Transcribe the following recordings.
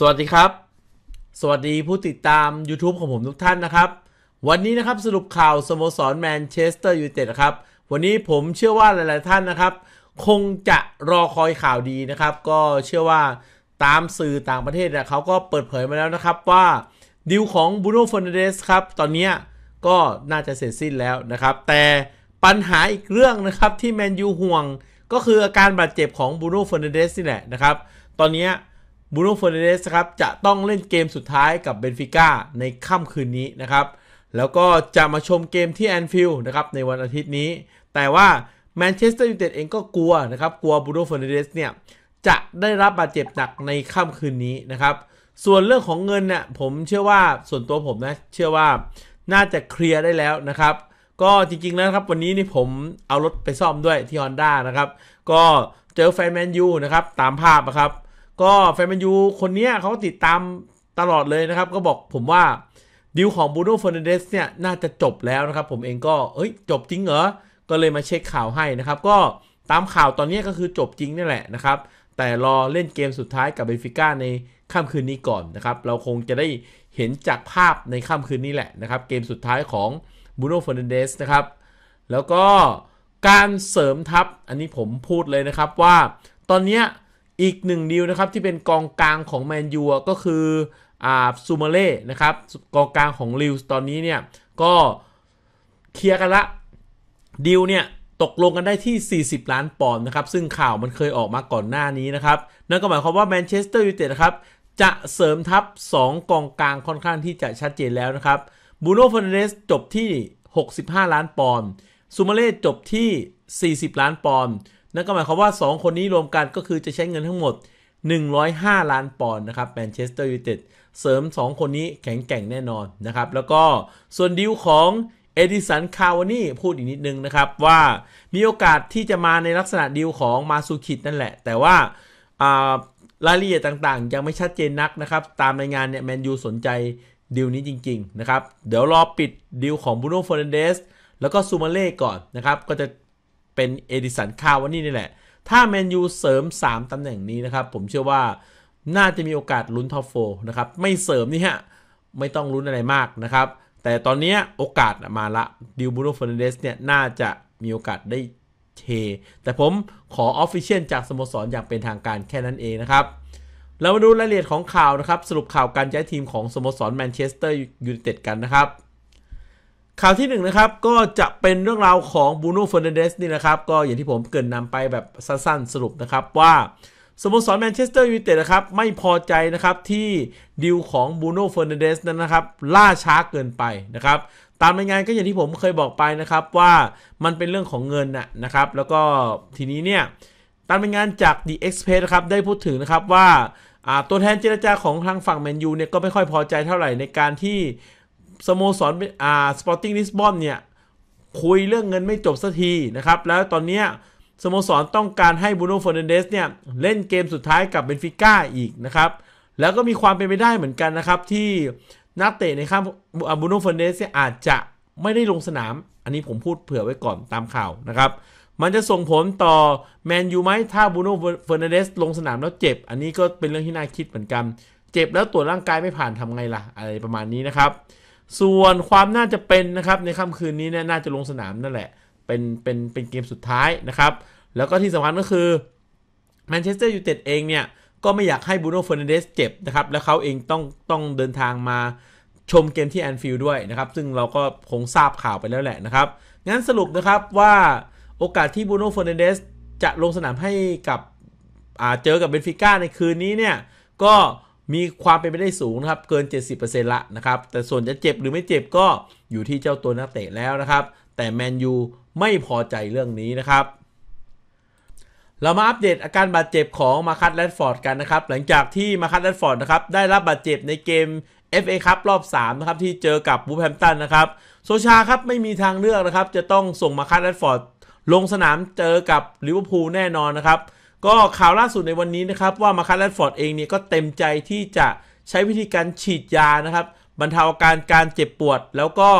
สวัสดีครับสวัสดีผู้ติดตาม YouTube ของผมทุกท่านนะครับ วันนี้นะครับสรุปข่าวสโมสรแมนเชสเตอร์ยูไนเต็ดครับวันนี้ผมเชื่อว่าหลาย ๆ ท่านนะครับ คงจะรอคอยข่าวดีนะครับ ก็เชื่อว่าตามสื่อต่างประเทศนะเขาก็เปิดเผยมาแล้วนะครับว่าดิวของบูโน่ฟอนเดสครับ ตอนนี้ก็น่าจะเสร็จสิ้นแล้วนะครับ แต่ปัญหาอีกเรื่องนะครับที่แมนยูห่วง ก็คืออาการบาดเจ็บของบูโน่ฟอนเดสนี่แหละนะครับ ตอนนี้บูโนเฟอร์เนเดสครับจะต้องเล่นเกมสุดท้ายกับเบนฟิก้าในค่ำคืนนี้นะครับ แล้วก็จะมาชมเกมที่แอนฟิลด์นะครับ ในวันอาทิตย์นี้ แต่ว่าแมนเชสเตอร์ยูไนเต็ดเองก็กลัวนะครับกลัวบูโนเฟอร์เนเดสเนี่ยจะได้รับบาดเจ็บหนักในค่ำคืนนี้นะครับ ส่วนเรื่องของเงินเนี่ยผมเชื่อว่าส่วนตัวผมนะเชื่อว่าน่าจะเคลียร์ได้แล้วนะครับ ก็จริงๆนะครับวันนี้นี่ผมเอารถไปซ่อมด้วยที่ฮอนด้านะครับก็เจอแฟนแมนยูนะครับตามภาพนะครับก็แฟนแมนยูคนนี้เขาติดตามตลอดเลยนะครับ ก็บอกผมว่าดิวของบูโน่เฟอร์นันเดสเนี่ยน่าจะจบแล้วนะครับ ผมเองก็เอ้ยจบจริงเหรอก็เลยมาเช็คข่าวให้นะครับก็ตามข่าวตอนนี้ก็คือจบจริงนี่แหละนะครับแต่รอเล่นเกมสุดท้ายกับเบนฟิก้าในค่ำคืนนี้ก่อนนะครับเราคงจะได้เห็นจากภาพในค่ำคืนนี้แหละนะครับเกมสุดท้ายของบูโน่เฟอร์นันเดสนะครับแล้วก็การเสริมทัพอันนี้ผมพูดเลยนะครับว่าตอนนี้อีกหนึ่งดิวนะครับ ที่เป็นกองกลางของแมนยูก็คืออ่าซูมาเล่นะครับกองกลางของลิวส์ตอนนี้เนี่ย ก็เคลียร์กันละดิวเนี่ย ตกลงกันได้ที่ 40 ล้านปอนด์นะครับ ซึ่งข่าวมันเคยออกมาก่อนหน้านี้นะครับ นั่นก็หมายความว่าแมนเชสเตอร์ยูไนเต็ดครับ จะเสริมทัพ2กองกลางค่อนข้างที่จะชัดเจนแล้วนะครับบูโน่ฟอนเดสจบที่ 65 ล้านปอนด์ซูมาเล่จบที่ 40 ล้านปอนด์นั่นก็หมายความว่า 2 คนนี้รวมกันก็คือจะใช้เงินทั้งหมด 105 ล้านปอนด์นะครับแมนเชสเตอร์ยูไนเต็ดเสริม 2 คนนี้แข็งแกร่งแน่นอนนะครับ แล้วก็ส่วนดิวของเอดิสันคาวานี่พูดอีกนิดนึงนะครับว่ามีโอกาสที่จะมาในลักษณะดิวของมาซูคิดนั่นแหละ แต่ว่ารายละเอียดต่างๆ ยังไม่ชัดเจนนักนะครับ ตามรายงานเนี่ยแมนยูสนใจดิวนี้จริงๆนะครับเดี๋ยวรอปิดดิวของบูโน่ฟอร์เนเดสแล้วก็ซูมาเล่ก่อนนะครับก็จะเป็นเอดิสันคาวานี่นี่แหละ ถ้าแมนยูเสริม 3ตำแหน่งนี้นะครับ ผมเชื่อว่าน่าจะมีโอกาสลุ้นท็อปโฟนะครับ ไม่เสริมนี่ฮะไม่ต้องลุ้นอะไรมากนะครับ แต่ตอนนี้โอกาสมาละดิวบูโนเฟอนเดสเนี่ย น่าจะมีโอกาสได้เท แต่ผมขอออฟฟิเชียลจากสโมสรอย่างเป็นทางการแค่นั้นเองนะครับ เรามาดูรายละเอียดของข่าวนะครับ สรุปข่าวการย้ายทีมของสโมสรแมนเชสเตอร์ยูไนเต็ดกันนะครับข่าวที่1นนะครับก็จะเป็นเรื่องราวของบูโน่เฟอร์นันเดสนี่นะครับ ก็อย่างที่ผมเกินนำไปแบบสั้นๆสรุปนะครับว่าสโมสรแมนเชสเตอร์ยูไนเต็ดนะครับไม่พอใจนะครับที่ดิวของบูโน่เฟอร์นันเดสนั้นนะครับ ล่าช้าเกินไปนะครับตามรายงานก็อย่างที่ผมเคยบอกไปนะครับว่ามันเป็นเรื่องของเงินนะนะครับแล้วก็ทีนี้เนี่ยตามรายงานจาก The Express นะครับได้พูดถึงนะครับว่าตัวแทนเจรจาของทางฝั่งแมนยูเนี่ยก็ไม่ค่อย พอใจเท่าไหร่ในการที่สโมสรอ่าสปอร์ติ้งลิสบอนเนี่ย คุยเรื่องเงินไม่จบสักทีนะครับ แล้วตอนนี้สโมสรต้องการให้บูโนฟอนเดสเนี่ย เล่นเกมสุดท้ายกับเบนฟิก้าอีกนะครับ แล้วก็มีความเป็นไปได้เหมือนกันนะครับ ที่นักเตะในข้ามบูโนฟอนเดสอาจจะไม่ได้ลงสนาม อันนี้ผมพูดเผื่อไว้ก่อนตามข่าวนะครับ มันจะส่งผลต่อแมนยูไหมถ้าบูโนฟอนนเดสลงสนามแล้วเจ็บอันนี้ก็เป็นเรื่องที่น่าคิดเหมือนกัน เจ็บแล้วตรวจร่างกายไม่ผ่านทำไงล่ะอะไรประมาณนี้นะครับส่วนความน่าจะเป็นนะครับ ในค่ำคืนนี้เนี่ยน่าจะลงสนามนั่นแหละเป็นเป็นเป็นเกมสุดท้ายนะครับ แล้วก็ที่สำคัญก็คือแมนเชสเตอร์ยูไนเต็ดเองเนี่ย ก็ไม่อยากให้บูโน่เฟอร์นันเดสเจ็บนะครับ และเขาเองต้องต้องเดินทางมาชมเกมที่แอนฟิลด์ด้วยนะครับ ซึ่งเราก็คงทราบข่าวไปแล้วแหละนะครับ งั้นสรุปนะครับว่าโอกาสที่บูโน่เฟอร์นันเดสจะลงสนามให้กับเจอกับเบนฟิก้าในคืนนี้เนี่ยก็มีความเป็นไปได้สูงนะครับเกิน 70%ละนะครับ แต่ส่วนจะเจ็บหรือไม่เจ็บก็อยู่ที่เจ้าตัวนักเตะแล้วนะครับ แต่แมนยูไม่พอใจเรื่องนี้นะครับ เรามาอัปเดตอาการบาดเจ็บของมาคัตแรดฟอร์ดกันนะครับ หลังจากที่มาคัตแรดฟอร์ดนะครับ ได้รับบาดเจ็บในเกม FA ครับรอบ 3 นะครับ ที่เจอกับบูแฮมตันนะครับ โซชาครับไม่มีทางเลือกนะครับ จะต้องส่งมาคัตแรดฟอร์ดลงสนามเจอกับลิเวอร์พูลแน่นอนนะครับก็ข่าวล่าสุดในวันนี้นะครับว่ามาคัสแลดฟอร์ดเองเนี่ยก็เต็มใจที่จะใช้วิธีการฉีดยานะครับบรรเทาอาการการเจ็บปวดแล้วก็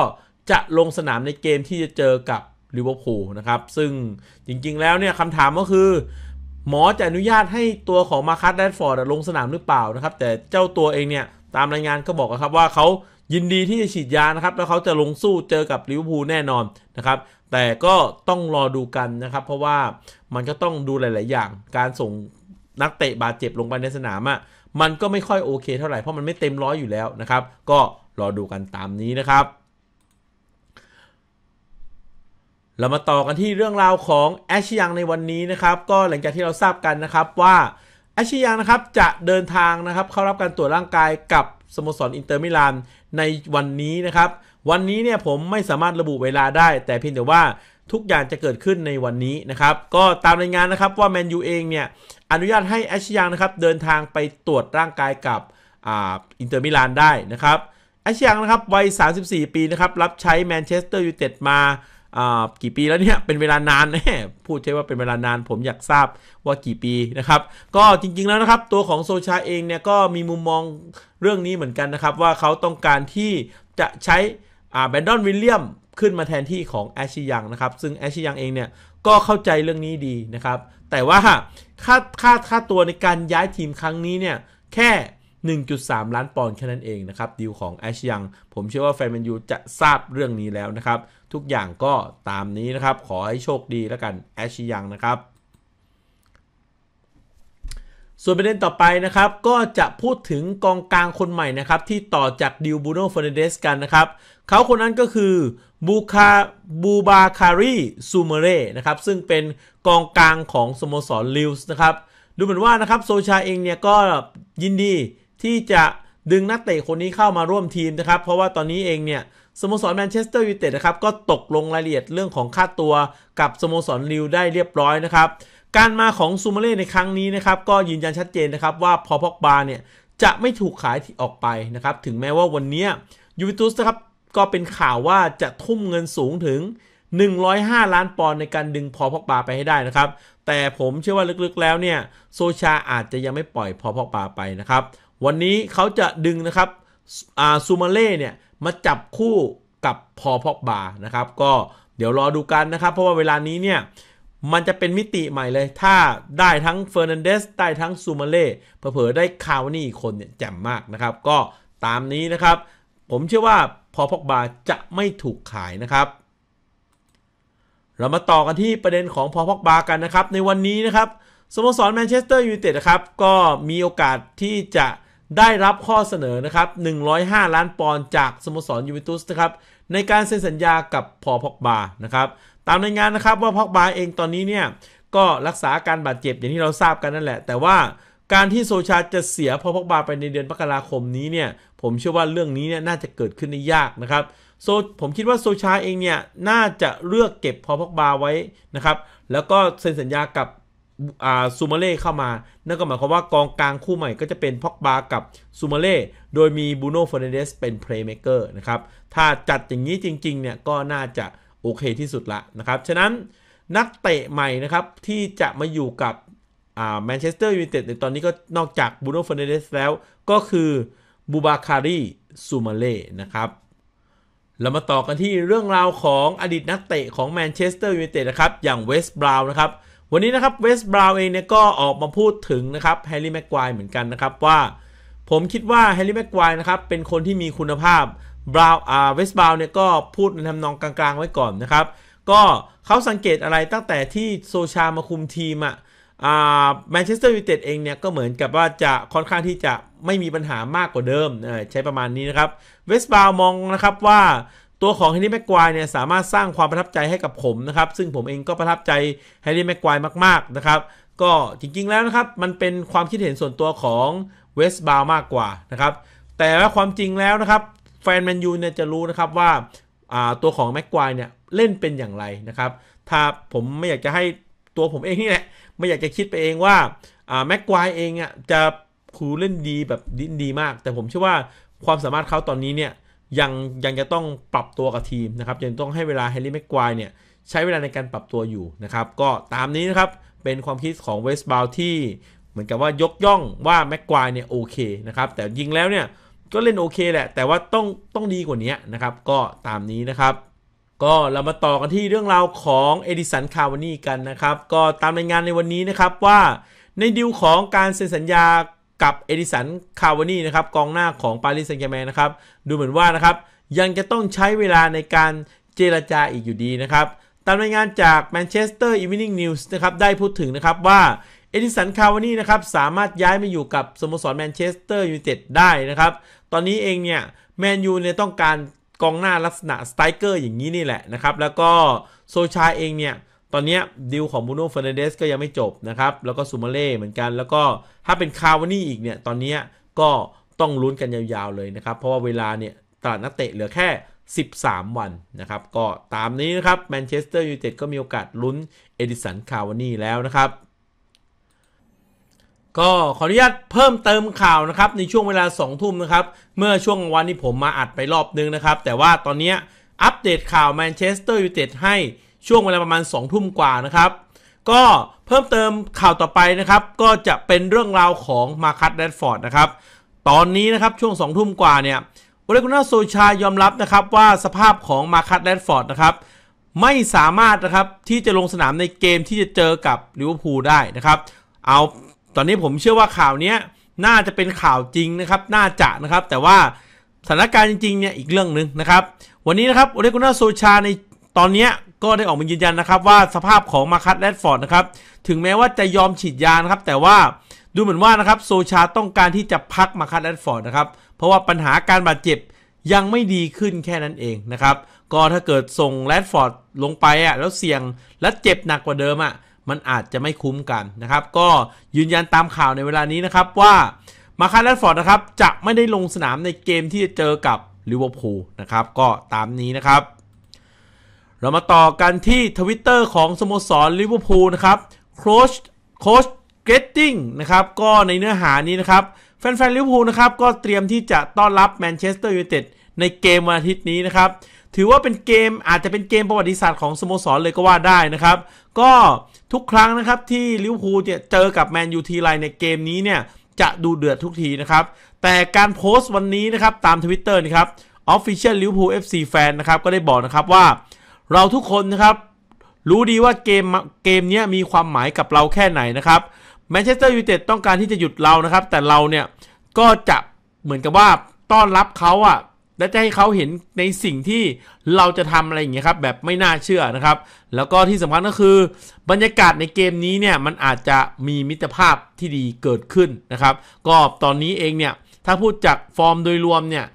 จะลงสนามในเกมที่จะเจอกับลิเวอร์พูลนะครับ ซึ่งจริงๆแล้วเนี่ยคำถามก็คือ หมอจะอนุญาตให้ตัวของมาคัสแรดฟอร์ดลงสนามหรือเปล่านะครับ แต่เจ้าตัวเองเนี่ยตามรายงานก็บอกครับว่าเขายินดีที่จะฉีดยานะครับ แล้วเขาจะลงสู้เจอกับลิเวอร์พูลแน่นอนนะครับแต่ก็ต้องรอดูกันนะครับเพราะว่ามันก็ต้องดูหลาย ๆ อย่างการส่งนักเตะบาดเจ็บลงไปในสนามอะ่ะมันก็ไม่ค่อยโอเค เท่าไหร่เพราะมันไม่เต็มร้อยอยู่แล้วนะครับก็รอดูกันตามนี้นะครับ เรามาต่อกันที่เรื่องราวของแอชยังในวันนี้นะครับก็หลังจากที่เราทราบกันนะครับว่าแอชยังนะครับจะเดินทางนะครับเข้ารับการตรวจร่างกายกับสโมสรอินเตอร์มิลานในวันนี้นะครับวันนี้เนี่ยผมไม่สามารถระบุเวลาได้ แต่เพียงแต่ว่าทุกอย่างจะเกิดขึ้นในวันนี้นะครับ ก็ตามรายงานนะครับว่าแมนยูเองเนี่ยอนุญาตให้แอชยังนะครับ เดินทางไปตรวจร่างกายกับอินเตอร์มิลานได้นะครับแอชยังนะครับวัย 34 ปีนะครับ รับใช้แมนเชสเตอร์ยูไนเต็ดมากี่ปีแล้วเนี่ย เป็นเวลานานแน่พูดใช่ว่าเป็นเวลานาน ผมอยากทราบว่ากี่ปีนะครับก็จริงๆแล้วนะครับตัวของโซชาเองเนี่ยก็มีมุมมองเรื่องนี้เหมือนกันนะครับว่าเขาต้องการที่จะใช้อาแบนดอนวิลเลียมขึ้นมาแทนที่ของแอชชียังนะครับ ซึ่งแอชชียังเองเนี่ย ก็เข้าใจเรื่องนี้ดีนะครับ แต่ว่าค่าค่า ค่าตัวในการย้ายทีมครั้งนี้เนี่ย แค่ 1.3 ล้านปอนด์แค่นั้นเองนะครับดีลของแอชยังผมเชื่อว่าแฟนแมนยูจะทราบเรื่องนี้แล้วนะครับ ทุกอย่างก็ตามนี้นะครับ ขอให้โชคดีแล้วกันแอชยังนะครับส่วนประเด็นต่อไป นะครับ ก็จะพูดถึงกองกลางคนใหม่นะครับที่ต่อจากดิวบูโนเฟอรนเดสกันนะครับเขาคนนั้นก็คือบูคาบูบาคารีซูเมเร่นะครับ ซึ่งเป็นกองกลางของสโมสรลิวส์นะครับดูเหมือนว่านะครับโซชาเองเนี่ยก็ยินดีที่จะดึงนักเตะคนนี้เข้ามาร่วมทีมนะครับ เพราะว่าตอนนี้เองเนี่ยสโมสรแมนเชสเตอร์ยูไนเต็ดนะครับก็ตกลงรายละเอียดเรื่องของค่าตัว กับสโมสรลิวได้เรียบร้อยนะครับการมาของซูมาเร่ในครั้งนี้นะครับก็ยืนยันชัดเจนนะครับว่าพอพอกบาเนี่ยจะไม่ถูกขายที่ออกไปนะครับถึงแม้ว่าวันนี้ยูเวนตุสนะครับก็เป็นข่าวว่าจะทุ่มเงินสูงถึง 105 ล้านปอนด์ในการดึงพอพอกบาไปให้ได้นะครับ แต่ผมเชื่อว่าลึกๆแล้วเนี่ยโซชาอาจจะยังไม่ปล่อยพอพอกบาไปนะครับวันนี้เขาจะดึงนะครับซูมาเร่เนี่ยมาจับคู่กับพอพอกบานะครับก็เดี๋ยวรอดูกันนะครับ เพราะว่าเวลานี้เนี่ยมันจะเป็นมิติใหม่เลย ถ้าได้ทั้งเฟอร์นันเดสได้ทั้งซูมาเล่เผ่อได้คาวนี่คนเนี่ยแจ่มมากนะครับ ก็ตามนี้นะครับ ผมเชื่อว่าพอพอกบาจะไม่ถูกขายนะครับ เรามาต่อกันที่ประเด็นของพอพอกบากันนะครับ ในวันนี้นะครับสโมสรแมนเชสเตอร์ยูไนเต็ดนะครับ ก็มีโอกาสที่จะได้รับข้อเสนอนะครับ 105 ล้านปอนด์จากสโมสรยูเวนตุสนะครับ ในการเซ็นสัญญากับพอพอกบานะครับตามรายงานนะครับว่าพอกบาเองตอนนี้เนี่ย ก็รักษาการบาดเจ็บอย่างที่เราทราบกันนั่นแหละ แต่ว่าการที่โซชาจะเสียพอพอกบาไปในเดือนมกราคมนี้เนี่ยผมเชื่อว่าเรื่องนี้เนี่ยน่าจะเกิดขึ้นได้ยากนะครับโซผมคิดว่าโซชาเองเนี่ย น่าจะเลือกเก็บพอพอกบาไว้นะครับ แล้วก็เซ็นสัญญากับซูมาเล่เข้ามา นั่นก็หมายความว่ากองกลางคู่ใหม่ ก็จะเป็นพอกบากับซูมาเล่โดยมีบูโน่เฟอร์เนเดสเป็นเพลย์เมเกอร์นะครับถ้าจัดอย่างนี้จริงๆเนี่ยก็น่าจะโอเคที่สุดละนะครับ ฉะนั้นนักเตะใหม่นะครับที่จะมาอยู่กับแมนเชสเตอร์ยูไนเต็ดในตอนนี้ก็นอกจากบูโน่ฟอนเดเดสแล้ว ก็คือบูบาคารีซูมาเล่นะครับเรามาต่อกันที่เรื่องราวของอดีตนักเตะของแมนเชสเตอร์ยูไนเต็ดนะครับอย่างเวสต์บราวน์นะครับ วันนี้นะครับเวสต์บราวน์เองเนี่ยก็ออกมาพูดถึงนะครับแฮร์รี่แม็กควายเหมือนกันนะครับว่า ผมคิดว่าแฮร์รี่แม็กควายนะครับเป็นคนที่มีคุณภาพบราวอ่าเวสบาวเนี่ยก็พูดในทำนองกลางๆไว้ก่อนนะครับ ก็เขาสังเกตอะไรตั้งแต่ที่โซชามาคุมทีมอ่ะแมนเชสเตอร์ยูไนเต็ดเองเนี่ยก็เหมือนกับว่าจะค่อนข้างที่จะไม่มีปัญหามากกว่าเดิมใช้ประมาณนี้นะครับเวสบาวมองนะครับว่าตัวของแฮร์รี่แม็กควายเนี่ยสามารถสร้างความประทับใจให้กับผมนะครับ ซึ่งผมเองก็ประทับใจแฮร์รี่แม็กควายมากๆนะครับ ก็จริงๆแล้วนะครับมันเป็นความคิดเห็นส่วนตัวของเวสบาวมากกว่านะครับ แต่ว่าความจริงแล้วนะครับแฟนแมนยูเนี่ยจะรู้นะครับว่าตัวของแม็กควายเนี่ยเล่นเป็นอย่างไรนะครับถ้าผมไม่อยากจะให้ตัวผมเองนี่แหละ ไม่อยากจะคิดไปเองว่าแม็กควายเองอ่ะจะคูเล่นดีแบบดีมากแต่ผมเชื่อว่าความสามารถเขาตอนนี้เนี่ยยังยังจะต้องปรับตัวกับทีมนะครับยังต้องให้เวลาแฮร์รี่แม็กควายเนี่ยใช้เวลาในการปรับตัวอยู่นะครับก็ตามนี้นะครับเป็นความคิดของเวสบาลที่เหมือนกับว่ายกย่องว่าแม็กควายเนี่ยโอเคนะครับแต่ยิงแล้วเนี่ยก็เล่นโอเคแหละแต่ว่าต้องต้องดีกว่านี้นะครับก็ตามนี้นะครับ ก็เรามาต่อกันที่เรื่องราวของเอดิสันคาวานี่กันนะครับก็ตามรายงานในวันนี้นะครับว่า ในดิวของการเซ็นสัญญากับเอดิสันคาวานี่นะครับกองหน้าของปารีสแซงต์แชร์แมนนะครับดูเหมือนว่านะครับยังจะต้องใช้เวลาในการเจรจาอีกอยู่ดีนะครับตามรายงานจากแมเชสเตอร์อ r ว v น n ่งนิวส์นะครับได้พูดถึงนะครับว่าเอดิสัน คาวานี่นะครับ สามารถย้ายมาอยู่กับสโมสรแมนเชสเตอร์ยูไนเต็ดได้นะครับ ตอนนี้เองเนี่ย แมนยูเนี่ยต้องการกองหน้าลักษณะสไตรเกอร์อย่างนี้นี่แหละนะครับ แล้วก็ โซชาเองเนี่ย ตอนนี้ดิวของบูโน่เฟอร์นเดสก็ยังไม่จบนะครับ แล้วก็ซูมาเล่เหมือนกัน แล้วก็ถ้าเป็นคาวานี่อีกเนี่ย ตอนนี้ก็ต้องลุ้นกันยาวๆเลยนะครับ เพราะว่าเวลาเนี่ยตลาดนักเตะเหลือแค่ 13 วันนะครับ ก็ตามนี้นะครับ แมนเชสเตอร์ยูไนเต็ดก็มีโอกาสลุ้นเอดิสัน คาวานี่แล้วนะครับก็ขออนุญาตเพิ่มเติมข่าวนะครับในช่วงเวลา 2 ทุ่มนะครับเมื่อช่วงวันนี้ผมมาอัดไปรอบนึงนะครับแต่ว่าตอนนี้อัปเดตข่าวแมนเชสเตอร์ยูไนเต็ดให้ช่วงเวลาประมาณ 2 ทุ่มกว่านะครับก็เพิ่มเติมข่าวต่อไปนะครับก็จะเป็นเรื่องราวของมาคัตแรดฟอร์ดนะครับตอนนี้นะครับช่วง 2 ทุ่มกว่าเนี่ยโอเลกุน่าโซชา ยอมรับนะครับว่าสภาพของมาคัตแรดฟอร์ดนะครับไม่สามารถนะครับที่จะลงสนามในเกมที่จะเจอกับลิเวอร์พูลได้นะครับเอาตอนนี้ผมเชื่อว่าข่าวนี้น่าจะเป็นข่าวจริงนะครับ น่าจะนะครับ แต่ว่าสถานการณ์จริง ๆ เนี่ย อีกเรื่องหนึ่งนะครับ วันนี้นะครับโอเลกุนาโซชา ในตอนนี้ก็ได้ออกมายืนยันนะครับว่าสภาพของมาคัตแรดฟอร์ดนะครับถึงแม้ว่าจะยอมฉีดยานะครับแต่ว่าดูเหมือนว่านะครับโซชาต้องการที่จะพักมาคัตแรดฟอร์ดนะครับเพราะว่าปัญหาการบาดเจ็บยังไม่ดีขึ้นแค่นั้นเองนะครับก็ถ้าเกิดส่งแรดฟอร์ดลงไปอ่ะแล้วเสี่ยงและเจ็บหนักกว่าเดิมอ่ะมันอาจจะไม่คุ้มกันนะครับก็ยืนยันตามข่าวในเวลานี้นะครับว่ามาคาร์ลฟอร์ดนะครับจะไม่ได้ลงสนามในเกมที่จะเจอกับลิเวอร์พูลนะครับก็ตามนี้นะครับ เรามาต่อกันที่ทวิตเตอร์ของสโมสรลิเวอร์พูลนะครับโคชโคชเกตติ้งนะครับก็ในเนื้อหานี้นะครับ แฟนๆลิเวอร์พูลนะครับก็เตรียมที่จะต้อนรับแมนเชสเตอร์ยูไนเต็ดในเกมวันอาทิตย์นี้นะครับถือว่าเป็นเกมอาจจะเป็นเกมประวัติศาสตร์ของสโมสรเลยก็ว่าได้นะครับ ก็ทุกครั้งนะครับที่ลิเวอร์พูลเจอกับแมนยูทีไรในเกมนี้เนี่ย จะดูเดือดทุกทีนะครับ แต่การโพสต์วันนี้นะครับตามทวิตเตอร์นะครับ Official Liverpool FC Fan นะครับก็ได้บอกนะครับว่า เราทุกคนนะครับ รู้ดีว่าเกมเกมนี้มีความหมายกับเราแค่ไหนนะครับแมนเชสเตอร์ยูไนเต็ดต้องการที่จะหยุดเรานะครับ แต่เราเนี่ยก็จะเหมือนกับว่าต้อนรับเขาอะและจะให้เขาเห็นในสิ่งที่เราจะทำอะไรอย่างเงี้ยครับแบบไม่น่าเชื่อนะครับ แล้วก็ที่สำคัญก็คือบรรยากาศในเกมนี้เนี่ยมันอาจจะมีมิตรภาพที่ดีเกิดขึ้นนะครับ ก็ตอนนี้เองเนี่ยถ้าพูดจากฟอร์มโดยรวมเนี่ย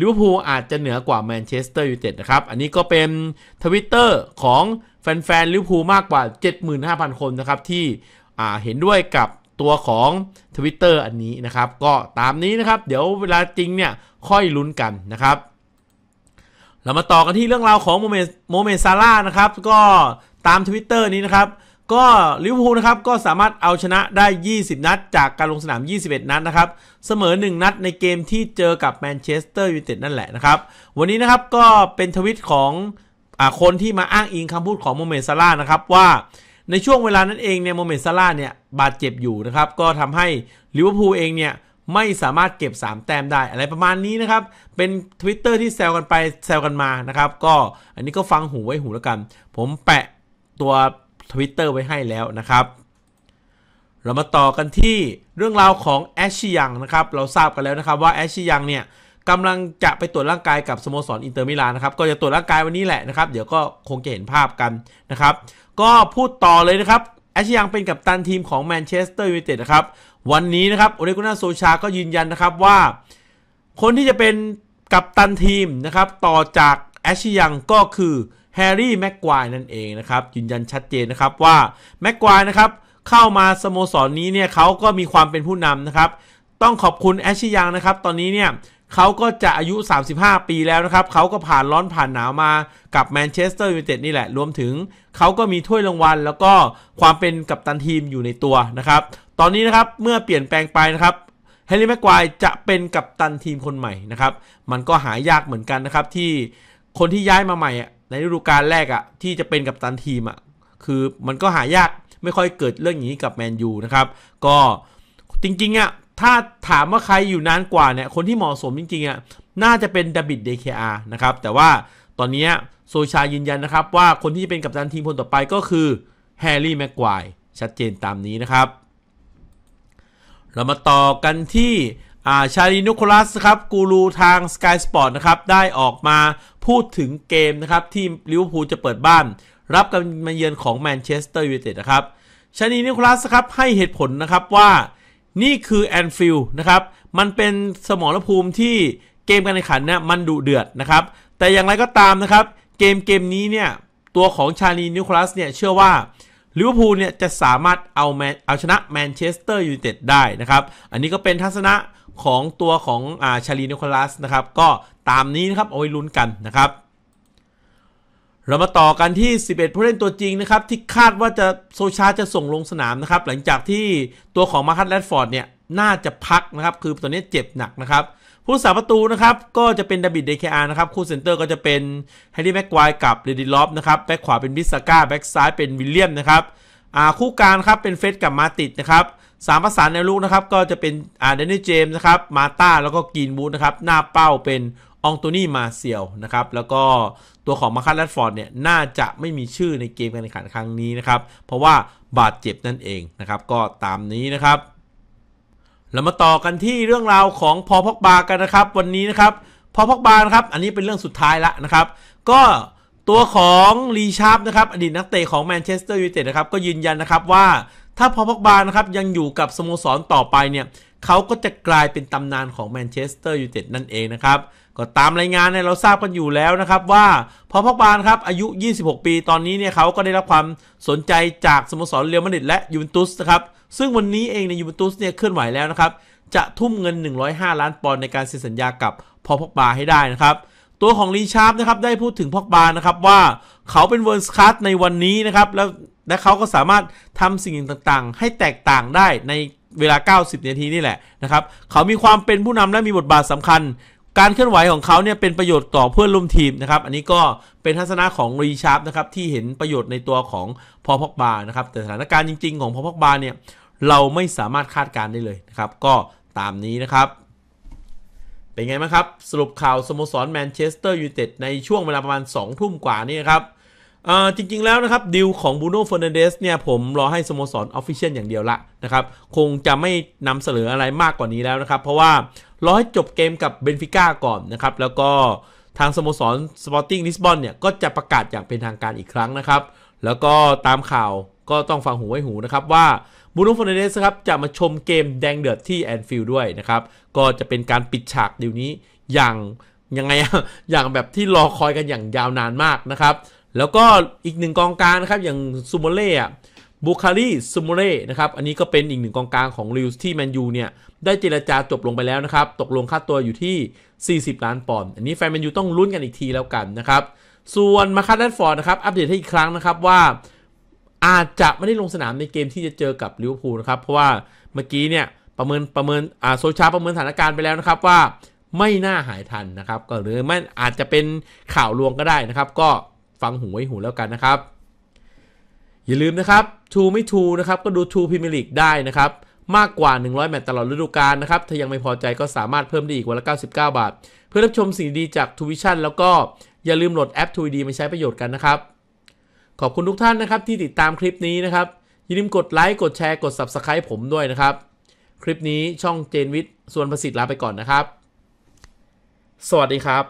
ลิเวอร์พูลอาจจะเหนือกว่าแมนเชสเตอร์ยูไนเต็ดนะครับอันนี้ก็เป็นทวิตเตอร์ของแฟนๆลิเวอร์พูลมากกว่า 75,000 คนนะครับที่เห็นด้วยกับตัวของ Twitter อันนี้นะครับก็ตามนี้นะครับ เดี๋ยวเวลาจริงเนี่ยค่อยลุ้นกันนะครับ เรามาต่อกันที่เรื่องราวของโมเมโมเมซาร่านะครับ ก็ตาม Twitter นี้นะครับก็ลิเวอร์พูลนะครับก็สามารถเอาชนะได้ 20 นัดจากการลงสนาม 21 นัดนะครับเสมอ 1 นัดในเกมที่เจอกับแมนเชสเตอร์ยูไนเต็ดนั่นแหละนะครับวันนี้นะครับก็เป็นทวิตของอคนที่มาอ้างอิงคำพูดของโมเมซาร่านะครับว่าในช่วงเวลานั้นเองเนี่ยโมเมนซาร่าเนี่ยบาดเจ็บอยู่นะครับก็ทำให้ลิเวอร์พูลเองเนี่ยไม่สามารถเก็บ 3 แต้มได้อะไรประมาณนี้นะครับ เป็น Twitter ที่แซวกันไปแซวกันมานะครับก็อันนี้ก็ฟังหูไว้หูแล้วกัน ผมแปะตัว Twitter ไว้ให้แล้วนะครับ เรามาต่อกันที่เรื่องราวของแอชชียังนะครับเราทราบกันแล้วนะครับว่าแอชชียังเนี่ยกำลังจะไปตรวจร่างกายกับสโมสรอินเตอร์มิลานนะครับ ก็จะตรวจร่างกายวันนี้แหละนะครับ เดี๋ยวก็คงจะเห็นภาพกันนะครับ ก็พูดต่อเลยนะครับแอชยังเป็นกัปตันทีมของแมนเชสเตอร์ยูไนเต็ดนะครับ วันนี้นะครับ โอเลกุน่าโซชา ก็ยืนยันนะครับว่า คนที่จะเป็นกัปตันทีมนะครับ ต่อจากแอชยังก็คือแฮร์รี่แม็กควายนั่นเองนะครับ ยืนยันชัดเจนนะครับว่าแม็กควายนะครับ เข้ามาสโมสรนนี้เนี่ยเขาก็มีความเป็นผู้นำนะครับ ต้องขอบคุณแอชยังนะครับ ตอนนี้เนี่ยเขาก็จะอายุ 35 ปีแล้วนะครับ เขาก็ผ่านร้อนผ่านหนาวมากับแมนเชสเตอร์ยูไนเต็ดนี่แหละ รวมถึง เขาก็มีถ้วยรางวัล แล้วก็ความเป็นกัปตันทีมอยู่ในตัวนะครับ ตอนนี้นะครับเมื่อเปลี่ยนแปลงไปนะครับเฮลิแม็กควายจะเป็นกัปตันทีมคนใหม่นะครับ มันก็หายากเหมือนกันนะครับ ที่คนที่ย้ายมาใหม่ในฤดูกาลแรกอ่ะ ที่จะเป็นกัปตันทีมอ่ะ คือมันก็หายากไม่ค่อยเกิดเรื่องอย่างนี้กับแมนยูนะครับ ก็จริงๆอ่ะถ้าถามว่าใครอยู่นานกว่าเนี่ย คนที่เหมาะสมจริงๆอ่ะ น่าจะเป็นดับิดเดเคอาร์นะครับ แต่ว่าตอนนี้โซชายืนยันนะครับว่าคนที่จะเป็นกัปตันทีมคนต่อไปก็คือแฮร์รี่แม็กควายชัดเจนตามนี้นะครับ เรามาต่อกันที่ชาลีนุโคลัสครับ กูรูทาง Sky Sport นะครับได้ออกมาพูดถึงเกมนะครับที่ลิเวอร์พูลจะเปิดบ้าน รับการมาเยือนของแมนเชสเตอร์ยูไนเต็ดนะครับชาลีนุโคลัสครับให้เหตุผลนะครับว่านี่คือแอนฟิลนะครับ มันเป็นสมรภูมิที่เกมการแข่งขันเนี่ยมันดุเดือดนะครับ แต่อย่างไรก็ตามนะครับ เกมเกมนี้เนี่ยตัวของชาลีนิวคลัสเนี่ยเชื่อว่าลิเวอร์พูลเนี่ยจะสามารถเอาแมเอาชนะแมนเชสเตอร์ยูไนเต็ดได้นะครับ อันนี้ก็เป็นทัศนะของตัวของอาชาลีนิโคลัสนะครับก็ตามนี้นะครับเอาไว้ลุ้นกันนะครับเรามาต่อกันที่ 11 ผู้เล่นตัวจริงนะครับ ที่คาดว่าจะโซชาจะส่งลงสนามนะครับ หลังจากที่ตัวของมาคัตแรดฟอร์ดเนี่ย น่าจะพักนะครับ คือตอนนี้เจ็บหนักนะครับ ผู้สาประตูนะครับ ก็จะเป็นดับบิดเดคาร์นะครับ คู่เซนเตอร์ก็จะเป็นแฮร์รี่แม็กควายกับเรดิลอฟนะครับ แบ็กขวาเป็นบิสก้าแบ็กซ้ายเป็นวิลเลียมนะครับคู่กลางครับเป็นเฟสกับมาติดนะครับสามประสานแนวลูกนะครับก็จะเป็นอาเดนนี่เจมส์นะครับมาตาแล้วก็กีนบูธนะครับหน้าเป้าเป็นองโตนี่มาเซียลนะครับแล้วก็ตัวของมาคัสแรดฟอร์ดเนี่ยน่าจะไม่มีชื่อในเกมการแข่งขันครั้งนี้นะครับเพราะว่าบาดเจ็บนั่นเองนะครับก็ตามนี้นะครับเรามาต่อกันที่เรื่องราวของพอพอกบากันนะครับวันนี้นะครับพอพอกบานะครับอันนี้เป็นเรื่องสุดท้ายละนะครับ ก็ตัวของรีชาร์ปนะครับอดีตนักเตะของแมนเชสเตอร์ยูไนเต็ดนะครับ ก็ยืนยันนะครับว่าถ้าพอพอกบานะครับยังอยู่กับสโมสรต่อไปเนี่ยเขาก็จะกลายเป็นตำนานของแมนเชสเตอร์ยูไนเต็ดนั่นเองนะครับ ก็ตามรายงานเนี่ยเราทราบกันอยู่แล้วนะครับว่าพอพอกบานครับ อายุ 26 ปีตอนนี้เนี่ยเขาก็ได้รับความสนใจจากสโมสร เรอัลมาดริดและยูเวนตุสนะครับ ซึ่งวันนี้เองในยูเวนตุสเนี่ยเคลื่อนไหวแล้วนะครับ จะทุ่มเงิน 105 ล้านปอนด์ในการเซ็นสัญญากับ พอพอกบาให้ได้นะครับตัวของลีชาร์ดนะครับได้พูดถึงพอกบานะครับว่าเขาเป็นเวิร์สคัสในวันนี้นะครับแล้วและเขาก็สามารถทำสิ่งต่างๆ ให้แตกต่างได้ในเวลา 90 นาทีนี่แหละนะครับเขามีความเป็นผู้นำและมีบทบาทสำคัญ การเคลื่อนไหวของเขาเนี่ยเป็นประโยชน์ต่อเพื่อนร่วมทีมนะครับอันนี้ก็เป็นทัศนะของรีชาร์ปนะครับที่เห็นประโยชน์ในตัวของพอพอกบานะครับแต่สถานการณ์จริง ๆของพอพอกบาเนี่ยเราไม่สามารถคาดการได้เลยนะครับก็ตามนี้นะครับเป็นไงบ้างครับ สรุปข่าวสโมสรแมนเชสเตอร์ยูไนเต็ดในช่วงเวลาประมาณ 2 ทุ่มกว่านี้นะครับจริงๆแล้วนะครับ ดิวของบูโน่เฟอร์นันเดสเนี่ย ผมรอให้สโมสรออฟฟิเชียลอย่างเดียวละนะครับ คงจะไม่นำเสนออะไรมากกว่านี้แล้วนะครับ เพราะว่ารอให้จบเกมกับเบนฟิก้าก่อนนะครับ แล้วก็ทางสโมสรสปอร์ติ้งลิสบอนเนี่ยก็จะประกาศอย่างเป็นทางการอีกครั้งนะครับ แล้วก็ตามข่าวก็ต้องฟังหูไว้หูนะครับว่าบูโน่ฟอนเดสครับ จะมาชมเกมแดงเดือดที่แอนฟิลด์ด้วยนะครับก็จะเป็นการปิดฉากดีวนี้อย่างยังไงอย่างแบบที่รอคอยกันอย่างยาวนานมากนะครับแล้วก็อีกหนึ่งกองกลางนะครับอย่างซูโมเล่อะบูคารีซูโมเล่นะครับ อันนี้ก็เป็นอีกหนึ่งกองกลางของริวส์ที่แมนยูเนี่ย ได้เจรจาจบลงไปแล้วนะครับ ตกลงค่าตัวอยู่ที่ 40 ล้านปอนด์อันนี้แฟนแมนยูต้องลุ้นกันอีกทีแล้วกันนะครับ ส่วนมาคัสแรดฟอร์ดนะครับ อัปเดตให้อีกครั้งนะครับว่า อาจจะไม่ได้ลงสนามในเกมที่จะเจอกับลิเวอร์พูลนะครับเพราะว่าเมื่อกี้เนี่ยประเมินประเมินอ่าโซชาประเมินสถานการณ์ไปแล้วนะครับว่า ไม่น่าหายทันนะครับ ก็หรือไม่อาจจะเป็นข่าวลวงก็ได้นะครับ ก็ฟังหูไว้หูแล้วกันนะครับ อย่าลืมนะครับทูไม่ทูนะครับ ก็ดูทูพิมลิกได้นะครับ มากกว่า 100 แมตต์ตลอดฤดูกาลนะครับ ถ้ายังไม่พอใจก็สามารถเพิ่มได้อีกวันละ99 บาท เพื่อรับชมสิ่งดีจากทูวิชั่นแล้วก็อย่าลืมโหลดแอปทูดีมาใช้ประโยชน์กันนะครับ ขอบคุณทุกท่านนะครับที่ติดตามคลิปนี้นะครับอย่าลืมกดไลค์กดแชร์กด Subscribe ผมด้วยนะครับ คลิปนี้ช่องเจนวิทย์ส่วนประสิทธิ์ลาไปก่อนนะครับ สวัสดีครับ